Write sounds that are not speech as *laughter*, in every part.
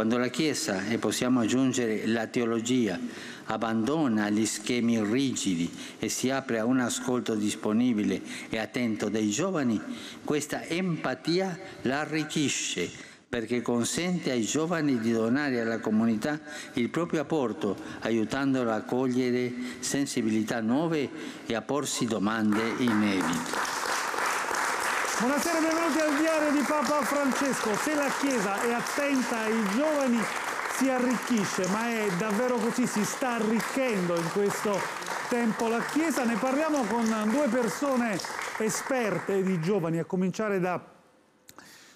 Quando la Chiesa, e possiamo aggiungere la teologia, abbandona gli schemi rigidi e si apre a un ascolto disponibile e attento dei giovani, questa empatia la arricchisce perché consente ai giovani di donare alla comunità il proprio apporto, aiutandolo a cogliere sensibilità nuove e a porsi domande inedite. Buonasera e benvenuti al diario di Papa Francesco. Se la Chiesa è attenta ai giovani si arricchisce, ma è davvero così, si sta arricchendo in questo tempo la Chiesa. Ne parliamo con due persone esperte di giovani, a cominciare da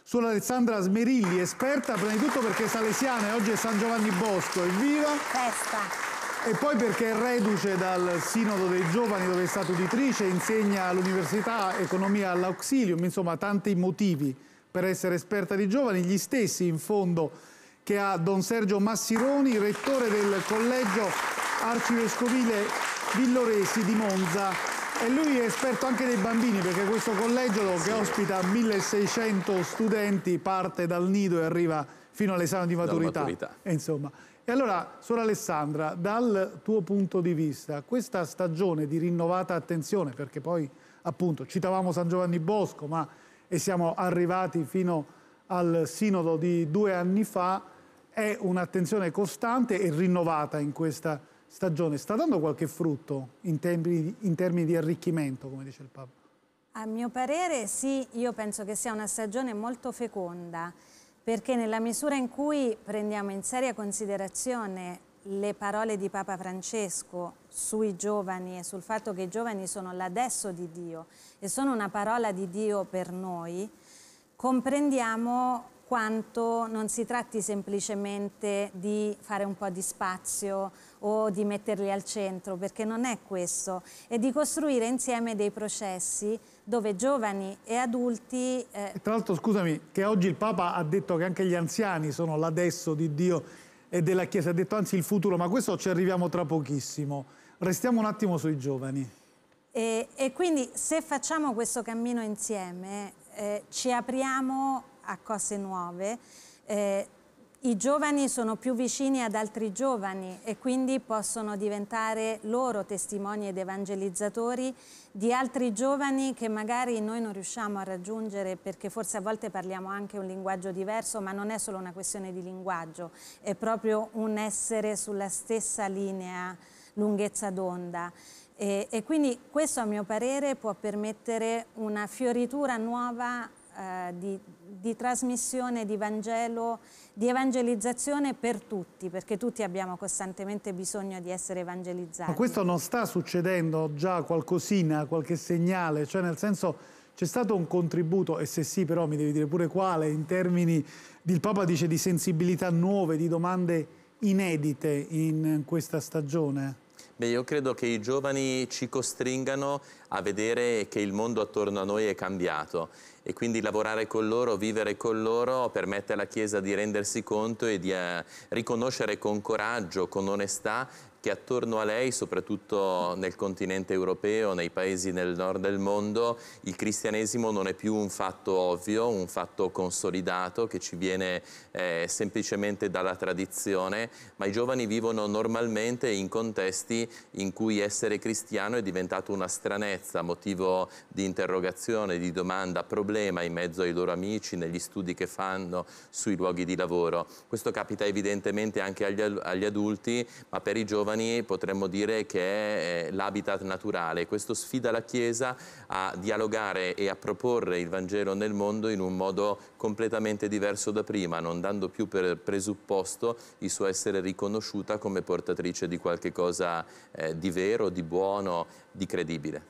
Suor Alessandra Smerilli, esperta prima di tutto perché è salesiana e oggi è San Giovanni Bosco. Evviva! Festa! E poi perché è reduce dal Sinodo dei Giovani dove è stata uditrice, insegna all'università economia all'auxilium, insomma tanti motivi per essere esperta di giovani, gli stessi in fondo che ha Don Sergio Massironi, rettore del collegio arcivescovile Villoresi di Monza. E lui è esperto anche dei bambini perché questo collegio che ospita 1600 studenti parte dal nido e arriva fino all'esame di maturità. maturità. E insomma, e allora, Sora Alessandra, dal tuo punto di vista, questa stagione di rinnovata attenzione, perché poi appunto citavamo San Giovanni Bosco, ma e siamo arrivati fino al sinodo di due anni fa, è un'attenzione costante e rinnovata in questa stagione. Sta dando qualche frutto in termini, in termini di arricchimento, come dice il Papa? A mio parere sì, io penso che sia una stagione molto feconda perché nella misura in cui prendiamo in seria considerazione le parole di Papa Francesco sui giovani e sul fatto che i giovani sono l'adesso di Dio e sono una parola di Dio per noi, comprendiamo quanto non si tratti semplicemente di fare un po' di spazio o di metterli al centro, perché non è questo, è di costruire insieme dei processi dove giovani e adulti... Eh... E tra l'altro scusami, che oggi il Papa ha detto che anche gli anziani sono l'adesso di Dio e della Chiesa, ha detto anzi il futuro, ma questo ci arriviamo tra pochissimo. Restiamo un attimo sui giovani. E, e quindi se facciamo questo cammino insieme eh, ci apriamo a cose nuove, eh, i giovani sono più vicini ad altri giovani e quindi possono diventare loro testimoni ed evangelizzatori di altri giovani che magari noi non riusciamo a raggiungere perché forse a volte parliamo anche un linguaggio diverso, ma non è solo una questione di linguaggio, è proprio un essere sulla stessa linea, lunghezza d'onda. E, e quindi questo a mio parere può permettere una fioritura nuova eh, di, di, trasmissione di Vangelo, di evangelizzazione per tutti, perché tutti abbiamo costantemente bisogno di essere evangelizzati. Ma questo non sta succedendo già qualcosina, qualche segnale, cioè nel senso c'è stato un contributo, e se sì però mi devi dire pure quale, in termini, il Papa dice di sensibilità nuove, di domande inedite in questa stagione? Beh, io credo che i giovani ci costringano a vedere che il mondo attorno a noi è cambiato e quindi lavorare con loro, vivere con loro, permette alla Chiesa di rendersi conto e di eh, riconoscere con coraggio, con onestà che attorno a lei, soprattutto nel continente europeo, nei paesi nel nord del mondo, il cristianesimo non è più un fatto ovvio, un fatto consolidato che ci viene eh, semplicemente dalla tradizione, ma i giovani vivono normalmente in contesti in cui essere cristiano è diventato una stranezza, motivo di interrogazione, di domanda, problema in mezzo ai loro amici, negli studi che fanno, sui luoghi di lavoro. Questo capita evidentemente anche agli, agli adulti, ma per i giovani giovani potremmo dire che è eh, l'habitat naturale. Questo sfida la Chiesa a dialogare e a proporre il Vangelo nel mondo in un modo completamente diverso da prima, non dando più per presupposto il suo essere riconosciuta come portatrice di qualche cosa eh, di vero, di buono, di credibile.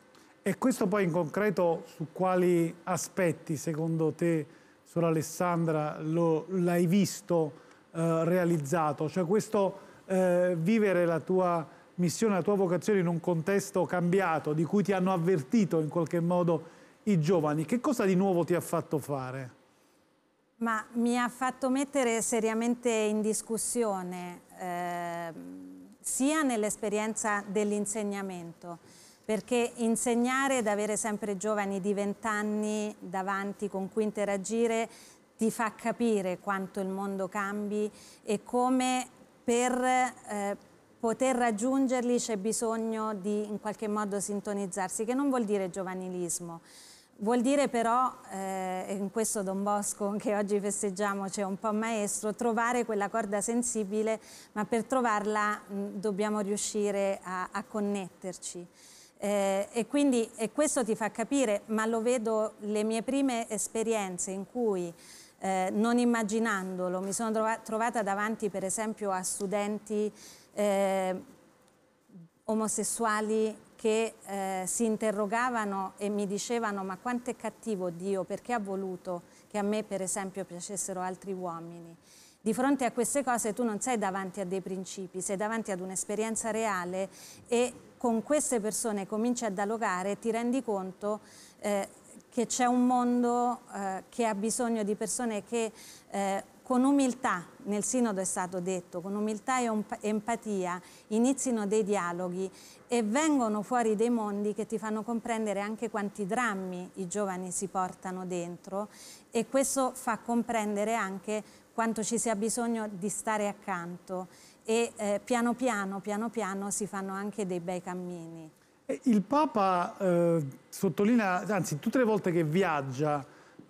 E questo poi in concreto su quali aspetti secondo te, Sor Alessandra, l'hai visto eh, realizzato? Cioè questo eh, vivere la tua missione, la tua vocazione in un contesto cambiato, di cui ti hanno avvertito in qualche modo i giovani, che cosa di nuovo ti ha fatto fare? Ma mi ha fatto mettere seriamente in discussione eh, sia nell'esperienza dell'insegnamento, perché insegnare ed avere sempre giovani di 20 anni davanti con cui interagire ti fa capire quanto il mondo cambi e come per eh, poter raggiungerli c'è bisogno di in qualche modo sintonizzarsi, che non vuol dire giovanilismo, vuol dire però, eh, in questo Don Bosco che oggi festeggiamo c'è un po' maestro, trovare quella corda sensibile, ma per trovarla mh, mm, dobbiamo riuscire a, a connetterci. Eh, e quindi e questo ti fa capire, ma lo vedo le mie prime esperienze in cui eh, non immaginandolo. Mi sono trovata davanti per esempio a studenti eh, omosessuali che eh, si interrogavano e mi dicevano ma quanto è cattivo Dio perché ha voluto che a me per esempio piacessero altri uomini. Di fronte a queste cose tu non sei davanti a dei principi, sei davanti ad un'esperienza reale e con queste persone cominci a dialogare e ti rendi conto eh, che c'è un mondo eh, che ha bisogno di persone che eh, con umiltà, nel sinodo è stato detto, con umiltà e empatia inizino dei dialoghi e vengono fuori dei mondi che ti fanno comprendere anche quanti drammi i giovani si portano dentro e questo fa comprendere anche quanto ci sia bisogno di stare accanto e eh, piano piano, piano piano si fanno anche dei bei cammini. Il Papa eh, sottolinea, anzi tutte le volte che viaggia,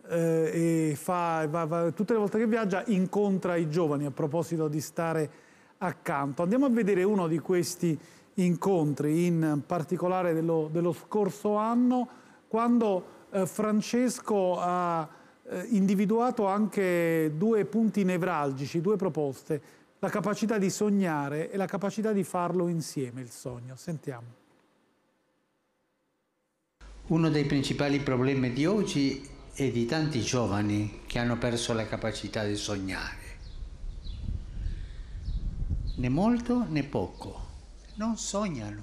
eh, e fa, va, va, tutte le volte che viaggia incontra i giovani a proposito di stare accanto. Andiamo a vedere uno di questi incontri, in particolare dello, dello scorso anno, quando eh, Francesco ha eh, individuato anche due punti nevralgici, due proposte, la capacità di sognare e la capacità di farlo insieme, il sogno. Sentiamo. Uno dei principali problemi di oggi e di tanti giovani che hanno perso la capacità di sognare. Né molto né poco, non sognano.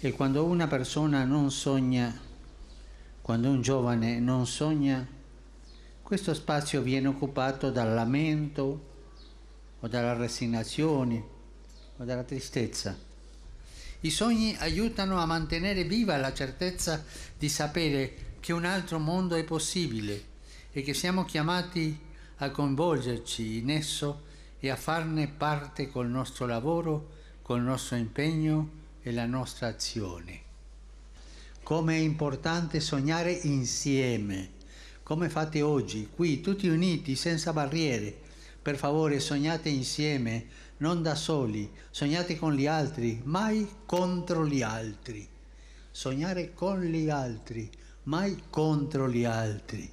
E quando una persona non sogna, quando un giovane non sogna, questo spazio viene occupato dal lamento o dalla resignazione o dalla tristezza i sogni aiutano a mantenere viva la certezza di sapere che un altro mondo è possibile e che siamo chiamati a coinvolgerci in esso e a farne parte col nostro lavoro, col nostro impegno e la nostra azione. Come è importante sognare insieme, come fate oggi, qui, tutti uniti, senza barriere. Per favore, sognate insieme, non da soli, sognate con gli altri, mai contro gli altri. Sognare con gli altri, mai contro gli altri.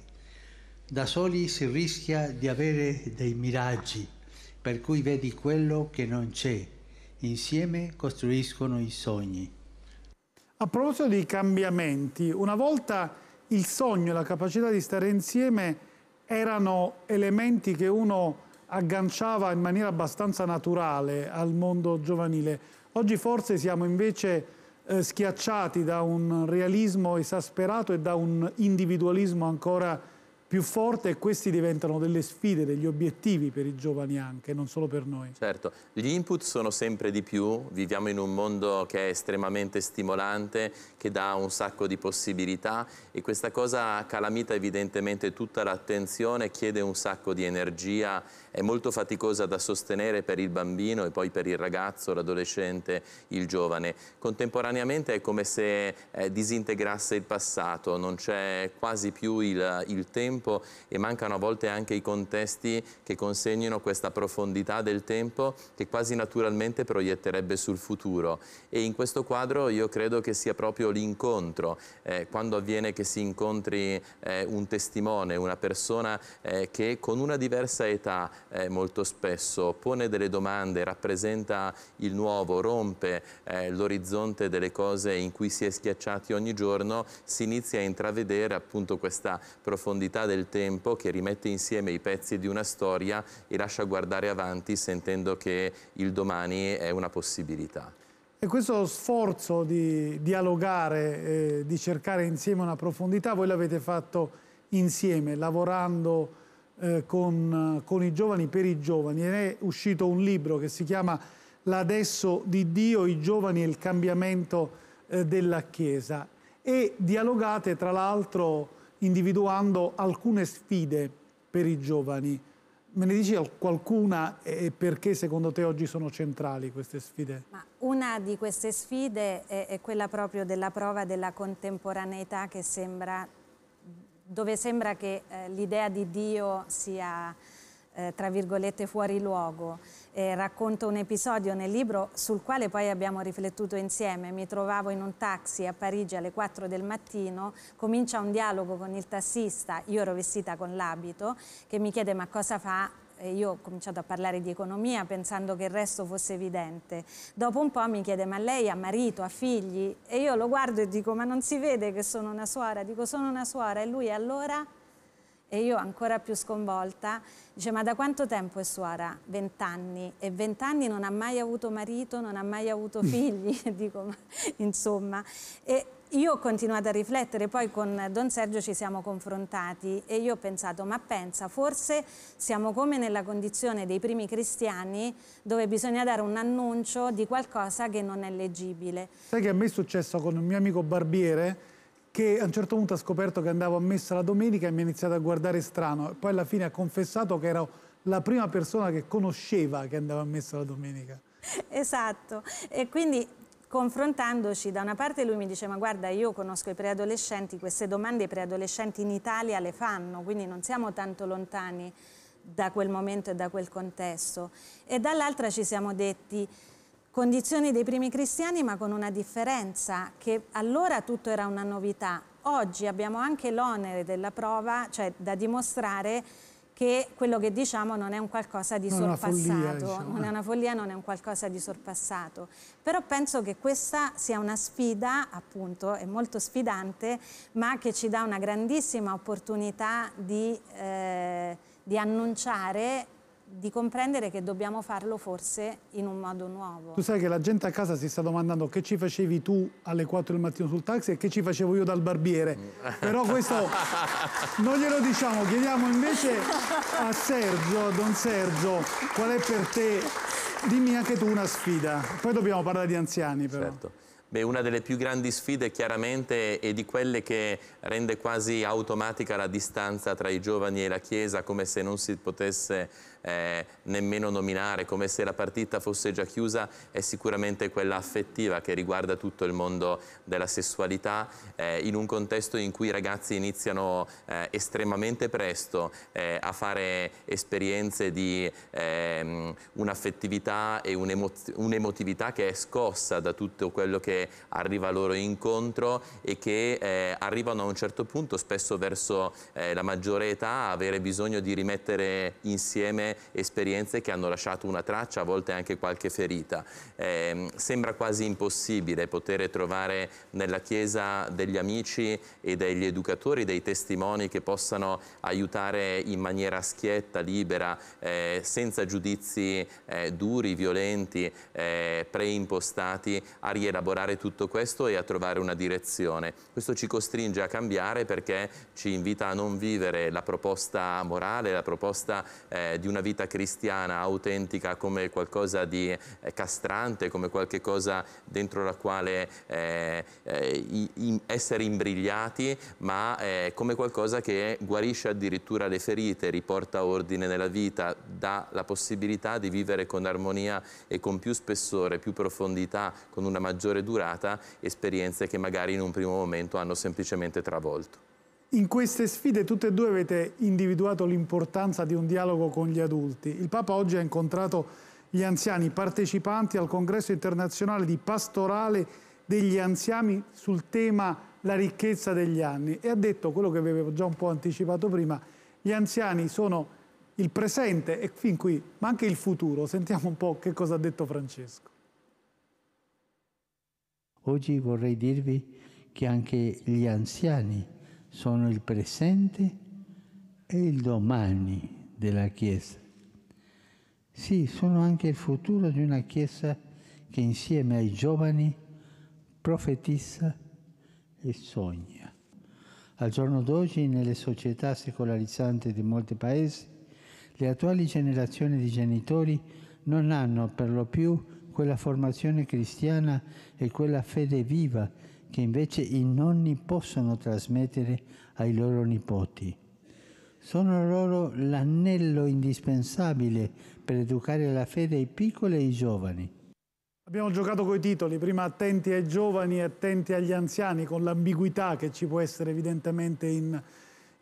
Da soli si rischia di avere dei miraggi, per cui vedi quello che non c'è. Insieme costruiscono i sogni. A proposito dei cambiamenti, una volta il sogno e la capacità di stare insieme erano elementi che uno agganciava in maniera abbastanza naturale al mondo giovanile. Oggi forse siamo invece eh, schiacciati da un realismo esasperato e da un individualismo ancora più forte e questi diventano delle sfide, degli obiettivi per i giovani anche, non solo per noi. Certo, gli input sono sempre di più, viviamo in un mondo che è estremamente stimolante, che dà un sacco di possibilità e questa cosa calamita evidentemente tutta l'attenzione, chiede un sacco di energia, è molto faticosa da sostenere per il bambino e poi per il ragazzo, l'adolescente, il giovane. Contemporaneamente è come se eh, disintegrasse il passato, non c'è quasi più il, il tempo tempo e mancano a volte anche i contesti che consegnino questa profondità del tempo che quasi naturalmente proietterebbe sul futuro. E in questo quadro io credo che sia proprio l'incontro, eh, quando avviene che si incontri eh, un testimone, una persona eh, che con una diversa età eh, molto spesso pone delle domande, rappresenta il nuovo, rompe eh, l'orizzonte delle cose in cui si è schiacciati ogni giorno, si inizia a intravedere appunto questa profondità del tempo che rimette insieme i pezzi di una storia e lascia guardare avanti sentendo che il domani è una possibilità. E questo sforzo di dialogare, eh, di cercare insieme una profondità, voi l'avete fatto insieme, lavorando eh, con, con, i giovani, per i giovani. Ed è uscito un libro che si chiama L'adesso di Dio, i giovani e il cambiamento eh, della Chiesa. E dialogate, tra l'altro, individuando alcune sfide per i giovani. Me ne dici qualcuna e perché secondo te oggi sono centrali queste sfide? Ma una di queste sfide è, è, quella proprio della prova della contemporaneità sembra, dove sembra che eh, l'idea di Dio sia eh, tra virgolette fuori luogo. Eh, racconto un episodio nel libro sul quale poi abbiamo riflettuto insieme. Mi trovavo in un taxi a Parigi alle 4 del mattino, comincia un dialogo con il tassista, io ero vestita con l'abito, che mi chiede ma cosa fa E io ho cominciato a parlare di economia pensando che il resto fosse evidente. Dopo un po' mi chiede ma lei ha marito, ha figli? E io lo guardo e dico ma non si vede che sono una suora? Dico sono una suora e lui allora e io ancora più sconvolta, dice ma da quanto tempo è suora? Vent'anni. E vent'anni non ha mai avuto marito, non ha mai avuto mm. figli, *laughs* dico ma, insomma. E io ho continuato a riflettere, poi con Don Sergio ci siamo confrontati e io ho pensato ma pensa, forse siamo come nella condizione dei primi cristiani dove bisogna dare un annuncio di qualcosa che non è leggibile. Sai che a me è successo con un mio amico barbiere? che a un certo punto ha scoperto che andavo a messa la domenica e mi ha iniziato a guardare strano. Poi alla fine ha confessato che ero la prima persona che conosceva che andava a messa la domenica. Esatto, e quindi confrontandoci, da una parte lui mi dice ma guarda io conosco i preadolescenti, queste domande i preadolescenti in Italia le fanno, quindi non siamo tanto lontani da quel momento e da quel contesto. E dall'altra ci siamo detti Condizioni dei primi cristiani ma con una differenza, che allora tutto era una novità. Oggi abbiamo anche l'onere della prova, cioè da dimostrare che quello che diciamo non è un qualcosa di non sorpassato, follia, diciamo. non è una follia, non è un qualcosa di sorpassato. Però penso che questa sia una sfida, appunto, è molto sfidante, ma che ci dà una grandissima opportunità di, eh, di annunciare di comprendere che dobbiamo farlo forse in un modo nuovo. Tu sai che la gente a casa si sta domandando che ci facevi tu alle 4 del mattino sul taxi e che ci facevo io dal barbiere. Mm. Però questo *laughs* non glielo diciamo, chiediamo invece a Sergio, a Don Sergio, qual è per te, dimmi anche tu una sfida. Poi dobbiamo parlare di anziani però. Certo. Beh, una delle più grandi sfide chiaramente è di quelle che rende quasi automatica la distanza tra i giovani e la Chiesa, come se non si potesse eh, nemmeno nominare, come se la partita fosse già chiusa, è sicuramente quella affettiva che riguarda tutto il mondo della sessualità, eh, in un contesto in cui i ragazzi iniziano eh, estremamente presto eh, a fare esperienze di ehm, un'affettività e un'emotività un che è scossa da tutto quello che arriva loro incontro e che eh, arrivano a un certo punto, spesso verso eh, la maggiore età, a avere bisogno di rimettere insieme esperienze che hanno lasciato una traccia, a volte anche qualche ferita. Eh, sembra quasi impossibile poter trovare nella Chiesa degli amici e degli educatori, dei testimoni che possano aiutare in maniera schietta, libera, eh, senza giudizi eh, duri, violenti, eh, preimpostati, a rielaborare tutto questo e a trovare una direzione. Questo ci costringe a cambiare perché ci invita a non vivere la proposta morale, la proposta eh, di una una vita cristiana autentica come qualcosa di eh, castrante, come qualcosa dentro la quale eh, eh essere imbrigliati, ma eh, come qualcosa che guarisce addirittura le ferite, riporta ordine nella vita, dà la possibilità di vivere con armonia e con più spessore, più profondità, con una maggiore durata, esperienze che magari in un primo momento hanno semplicemente travolto. In queste sfide tutte e due avete individuato l'importanza di un dialogo con gli adulti. Il Papa oggi ha incontrato gli anziani partecipanti al congresso internazionale di pastorale degli anziani sul tema la ricchezza degli anni e ha detto quello che avevo già un po' anticipato prima, gli anziani sono il presente e fin qui, ma anche il futuro. Sentiamo un po' che cosa ha detto Francesco. Oggi vorrei dirvi che anche gli anziani sono il presente e il domani della Chiesa. Sì, sono anche il futuro di una Chiesa che insieme ai giovani profetizza e sogna. Al giorno d'oggi, nelle società secolarizzanti di molti paesi, le attuali generazioni di genitori non hanno per lo più quella formazione cristiana e quella fede viva che invece i nonni possono trasmettere ai loro nipoti. Sono loro l'anello indispensabile per educare la fede ai piccoli e ai giovani. Abbiamo giocato coi titoli, prima attenti ai giovani e attenti agli anziani, con l'ambiguità che ci può essere evidentemente in,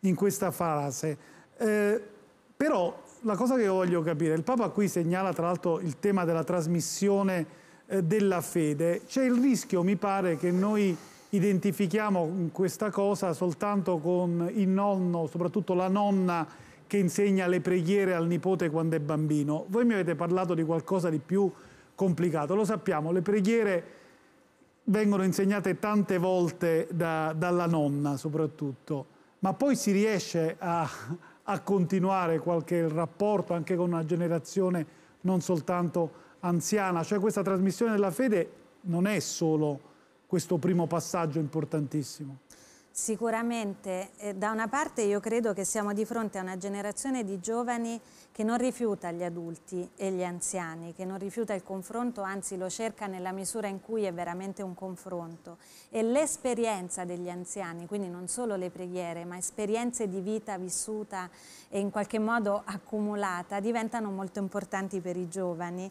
in questa frase. Eh, però la cosa che io voglio capire, il Papa qui segnala tra l'altro il tema della trasmissione eh, della fede. C'è il rischio, mi pare, che noi identifichiamo questa cosa soltanto con il nonno, soprattutto la nonna che insegna le preghiere al nipote quando è bambino. Voi mi avete parlato di qualcosa di più complicato, lo sappiamo, le preghiere vengono insegnate tante volte da, dalla nonna soprattutto, ma poi si riesce a, a continuare qualche rapporto anche con una generazione non soltanto anziana, cioè questa trasmissione della fede non è solo questo primo passaggio importantissimo. Sicuramente, eh, da una parte io credo che siamo di fronte a una generazione di giovani che non rifiuta gli adulti e gli anziani, che non rifiuta il confronto, anzi lo cerca nella misura in cui è veramente un confronto. E l'esperienza degli anziani, quindi non solo le preghiere, ma esperienze di vita vissuta e in qualche modo accumulata, diventano molto importanti per i giovani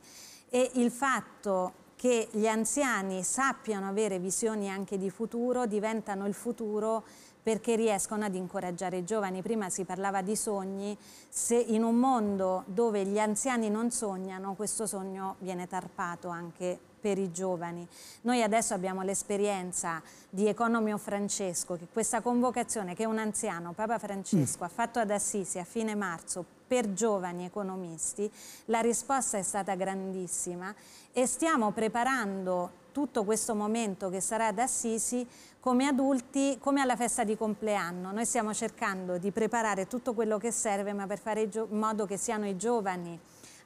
e il fatto che gli anziani sappiano avere visioni anche di futuro, diventano il futuro perché riescono ad incoraggiare i giovani. Prima si parlava di sogni, se in un mondo dove gli anziani non sognano, questo sogno viene tarpato anche per i giovani. Noi adesso abbiamo l'esperienza di Economio Francesco, che questa convocazione che un anziano, Papa Francesco, mm. ha fatto ad Assisi a fine marzo per giovani economisti, la risposta è stata grandissima e stiamo preparando tutto questo momento che sarà ad Assisi come adulti, come alla festa di compleanno. Noi stiamo cercando di preparare tutto quello che serve, ma per fare in modo che siano i giovani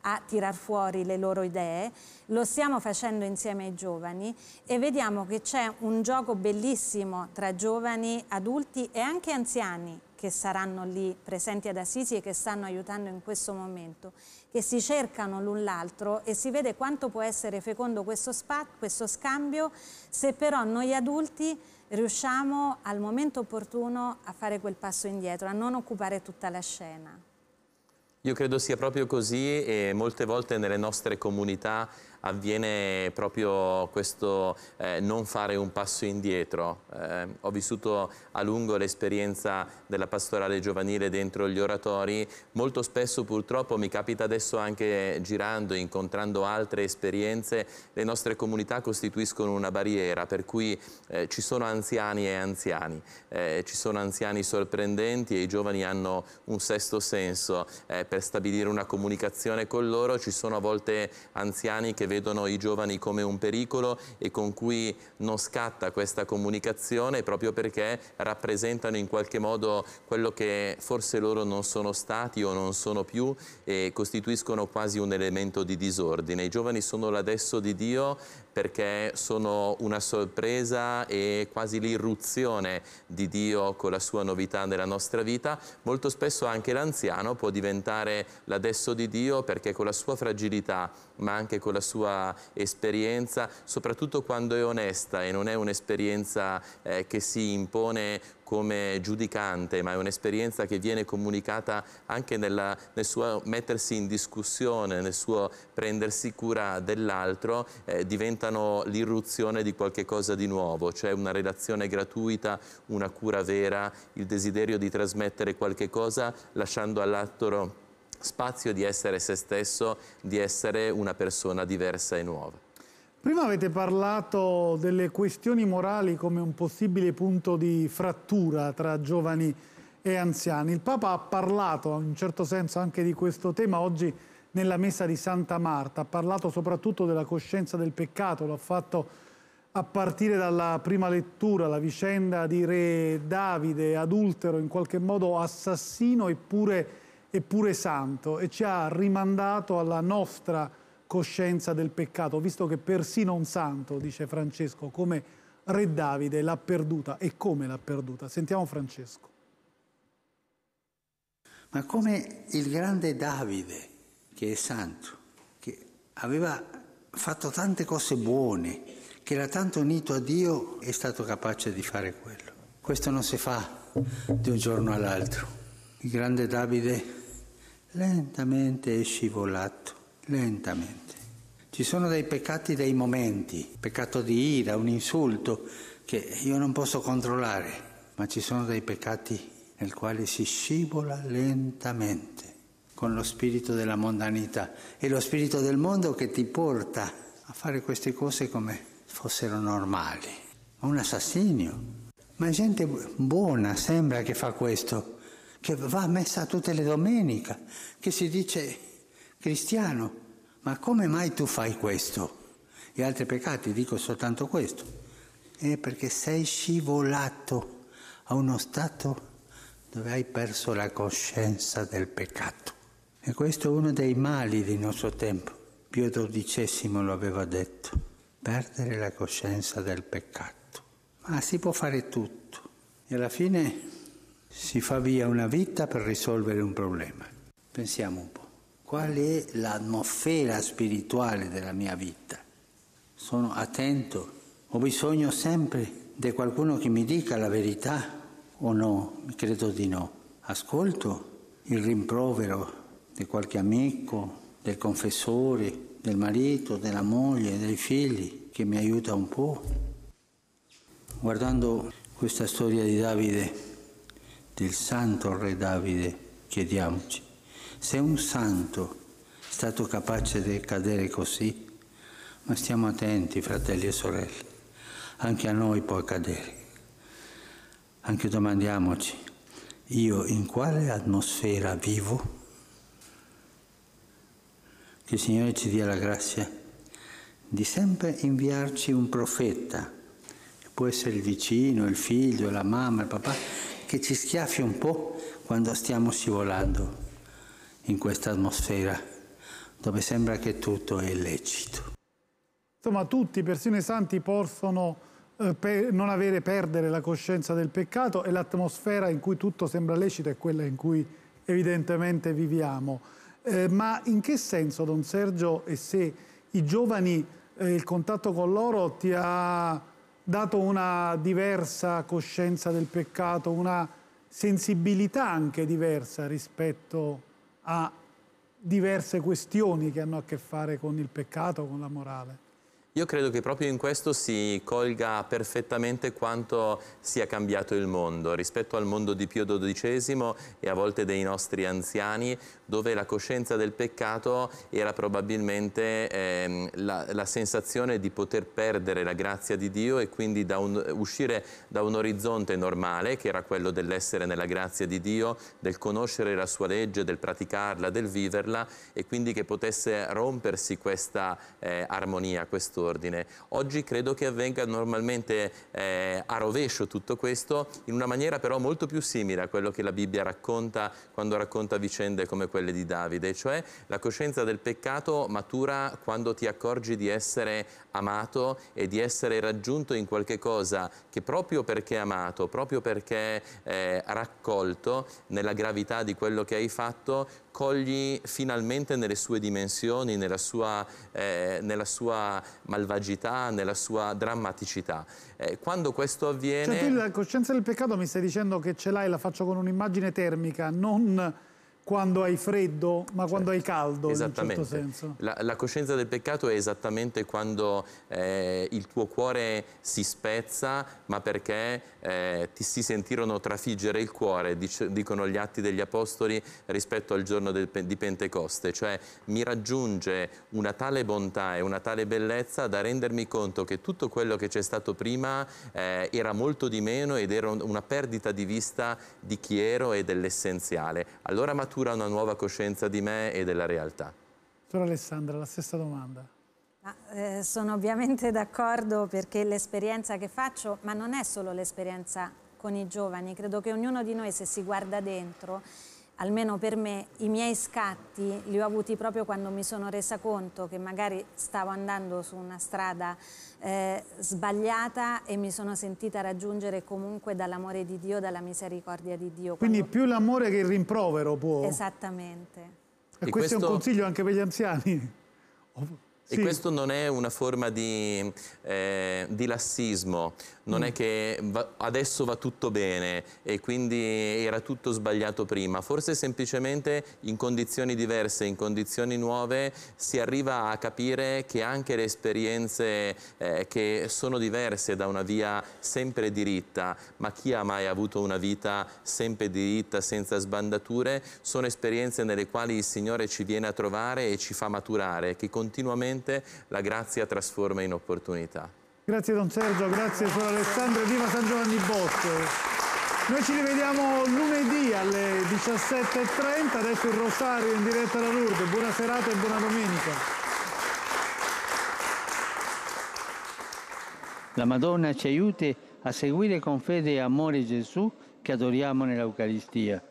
a tirar fuori le loro idee, lo stiamo facendo insieme ai giovani e vediamo che c'è un gioco bellissimo tra giovani, adulti e anche anziani che saranno lì presenti ad Assisi e che stanno aiutando in questo momento, che si cercano l'un l'altro e si vede quanto può essere fecondo questo, spa, questo scambio se però noi adulti riusciamo al momento opportuno a fare quel passo indietro, a non occupare tutta la scena. Io credo sia proprio così e molte volte nelle nostre comunità avviene proprio questo eh, non fare un passo indietro. Eh, ho vissuto a lungo l'esperienza della pastorale giovanile dentro gli oratori, molto spesso purtroppo mi capita adesso anche girando, incontrando altre esperienze, le nostre comunità costituiscono una barriera per cui eh, ci sono anziani e anziani, eh, ci sono anziani sorprendenti e i giovani hanno un sesto senso eh, per stabilire una comunicazione con loro, ci sono a volte anziani che vedono i giovani come un pericolo e con cui non scatta questa comunicazione proprio perché rappresentano in qualche modo quello che forse loro non sono stati o non sono più e costituiscono quasi un elemento di disordine. I giovani sono l'adesso di Dio perché sono una sorpresa e quasi l'irruzione di Dio con la sua novità nella nostra vita. Molto spesso anche l'anziano può diventare l'adesso di Dio perché con la sua fragilità ma anche con la sua sua esperienza, soprattutto quando è onesta e non è un'esperienza eh, che si impone come giudicante, ma è un'esperienza che viene comunicata anche nella, nel suo mettersi in discussione, nel suo prendersi cura dell'altro, eh, diventano l'irruzione di qualche cosa di nuovo, cioè una relazione gratuita, una cura vera, il desiderio di trasmettere qualche cosa lasciando all'altro spazio di essere se stesso, di essere una persona diversa e nuova. Prima avete parlato delle questioni morali come un possibile punto di frattura tra giovani e anziani. Il Papa ha parlato in un certo senso anche di questo tema oggi nella messa di Santa Marta, ha parlato soprattutto della coscienza del peccato, l'ha fatto a partire dalla prima lettura, la vicenda di re Davide, adultero, in qualche modo assassino eppure eppure santo e ci ha rimandato alla nostra coscienza del peccato, visto che persino un santo, dice Francesco, come Re Davide l'ha perduta e come l'ha perduta. Sentiamo Francesco. Ma come il grande Davide, che è santo, che aveva fatto tante cose buone, che era tanto unito a Dio, è stato capace di fare quello. Questo non si fa di un giorno all'altro. Il grande Davide lentamente è scivolato, lentamente. Ci sono dei peccati dei momenti, peccato di ira, un insulto che io non posso controllare, ma ci sono dei peccati nel quale si scivola lentamente con lo spirito della mondanità. e lo spirito del mondo che ti porta a fare queste cose come fossero normali. Un assassino. Ma gente buona sembra che fa questo, che va a messa tutte le domeniche, che si dice cristiano, ma come mai tu fai questo? E altri peccati, dico soltanto questo, è perché sei scivolato a uno stato dove hai perso la coscienza del peccato. E questo è uno dei mali del nostro tempo. Pio XII lo aveva detto, perdere la coscienza del peccato. Ma si può fare tutto. E alla fine si fa via una vita per risolvere un problema. Pensiamo un po', qual è l'atmosfera spirituale della mia vita? Sono attento, ho bisogno sempre di qualcuno che mi dica la verità o no? Credo di no. Ascolto il rimprovero di qualche amico, del confessore, del marito, della moglie, dei figli, che mi aiuta un po'. Guardando questa storia di Davide, del santo re Davide, chiediamoci, se un santo è stato capace di cadere così, ma stiamo attenti fratelli e sorelle, anche a noi può accadere. Anche domandiamoci, io in quale atmosfera vivo? Che il Signore ci dia la grazia di sempre inviarci un profeta, che può essere il vicino, il figlio, la mamma, il papà, che ci schiaffi un po' quando stiamo scivolando in questa atmosfera dove sembra che tutto è illecito. Insomma, tutti, persino i santi, possono eh, per non avere perdere la coscienza del peccato e l'atmosfera in cui tutto sembra lecito è quella in cui evidentemente viviamo. Eh, ma in che senso, Don Sergio, e se i giovani, eh, il contatto con loro ti ha dato una diversa coscienza del peccato, una sensibilità anche diversa rispetto a diverse questioni che hanno a che fare con il peccato, con la morale. Io credo che proprio in questo si colga perfettamente quanto sia cambiato il mondo rispetto al mondo di Pio XII e a volte dei nostri anziani dove la coscienza del peccato era probabilmente ehm, la, la, sensazione di poter perdere la grazia di Dio e quindi da un, uscire da un orizzonte normale che era quello dell'essere nella grazia di Dio, del conoscere la sua legge, del praticarla, del viverla e quindi che potesse rompersi questa eh, armonia, questo ordine. Oggi credo che avvenga normalmente eh, a rovescio tutto questo, in una maniera però molto più simile a quello che la Bibbia racconta quando racconta vicende come quelle di Davide, cioè la coscienza del peccato matura quando ti accorgi di essere amato e di essere raggiunto in qualche cosa che proprio perché amato, proprio perché eh, raccolto nella gravità di quello che hai fatto, cogli finalmente nelle sue dimensioni, nella sua, eh, nella sua malvagità, nella sua drammaticità. Eh, quando questo avviene... Cioè tu la coscienza del peccato mi stai dicendo che ce l'hai, la faccio con un'immagine termica, non quando hai freddo, ma quando certo. hai caldo, esattamente. in un certo senso. La, la, coscienza del peccato è esattamente quando eh, il tuo cuore si spezza, ma perché eh, ti si sentirono trafiggere il cuore, dice, dicono gli atti degli apostoli rispetto al giorno del, di Pentecoste, cioè mi raggiunge una tale bontà e una tale bellezza da rendermi conto che tutto quello che c'è stato prima eh, era molto di meno ed era una perdita di vista di chi ero e dell'essenziale. Allora, ma matura una nuova coscienza di me e della realtà. Dottor Alessandra, la stessa domanda. Ma, eh, sono ovviamente d'accordo perché l'esperienza che faccio, ma non è solo l'esperienza con i giovani, credo che ognuno di noi se si guarda dentro almeno per me, i miei scatti li ho avuti proprio quando mi sono resa conto che magari stavo andando su una strada eh, sbagliata e mi sono sentita raggiungere comunque dall'amore di Dio, dalla misericordia di Dio. Quindi quando... più l'amore che il rimprovero può. Esattamente. E, e questo, questo è un consiglio anche per gli anziani. Sì. E questo non è una forma di, eh, di lassismo, non è mm. che va, adesso va tutto bene e quindi era tutto sbagliato prima, forse semplicemente in condizioni diverse, in condizioni nuove si arriva a capire che anche le esperienze eh, che sono diverse da una via sempre diritta, ma chi ha mai avuto una vita sempre diritta, senza sbandature, sono esperienze nelle quali il Signore ci viene a trovare e ci fa maturare, che continuamente la grazia trasforma in opportunità. Grazie Don Sergio, grazie Suor Alessandro e viva San Giovanni Bosco. Noi ci rivediamo lunedì alle 17.30, adesso il Rosario in diretta da Lourdes. Buona serata e buona domenica. La Madonna ci aiuti a seguire con fede e amore Gesù che adoriamo nell'Eucaristia.